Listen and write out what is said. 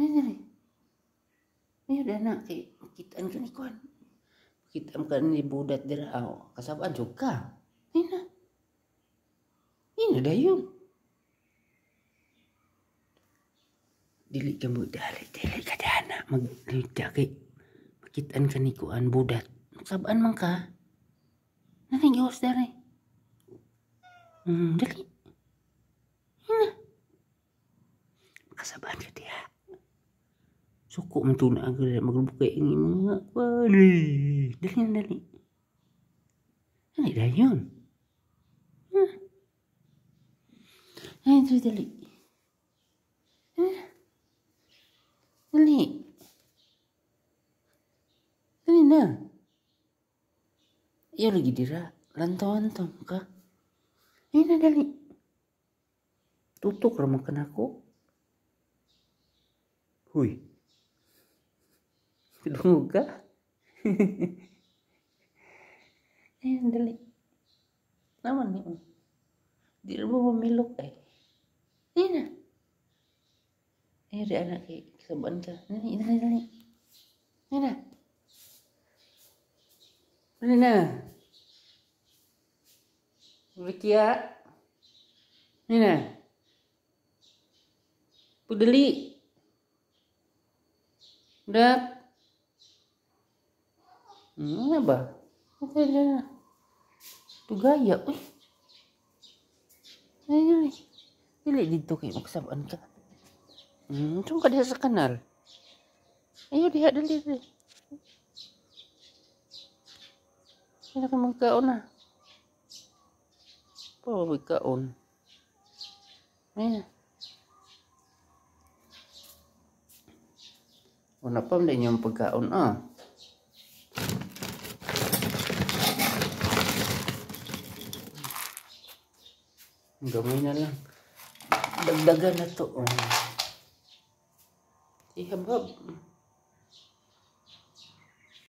Ni ni ni. Ni ada anak ke kita ni ni kon. Kita makan ni budak derau. Kasapan juga. Ni nah. Ni nah dayu. Dilik kamu dari dilik kada anak mengidak ke. Kita ni kan ikuan budak. Kasapan mangka. Nanti ni os dari. Hmm, dilik. Ina. Kasabahan ka ah. dia. Cukup untuk nak agar nak makan buka ini Mengapa ni Dalik dan dalik Dalik rayon Ha Ha tu dalik ni ha? Dalik ni dah Ya lagi dirah Lantau-lantau ke Ini dalik Tutup ramakan aku Hui. Nunca. eh, dali. Naman ni. Di mo mamilok eh. Ini na. Ini eh, dia anak ke. Kita bantah. Ini, ini, ini, ini. na. Ini na. Rikia. Ini na. Pudeli. Udah. Ini apa? Apa dia? Tu gaya. Ui. Ayo ni. Pilih di tu kayak maksa buat ke. Hmm, tu kan dia sekenal. Ayo dia ada di sini. Ini kan muka ona. Lah. Apa muka on? Mana? Kenapa mereka yang pegang on? Ah. Gamay na lang. Dagdagan na to. Oh. Ihabab. Ihabab.